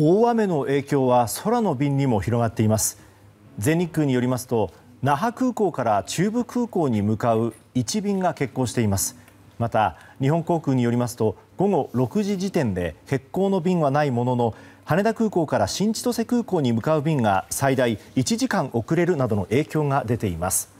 大雨の影響は空の便にも広がっています全日空によりますと那覇空港から中部空港に向かう1便が欠航していますまた日本航空によりますと午後6時時点で欠航の便はないものの羽田空港から新千歳空港に向かう便が最大1時間遅れるなどの影響が出ています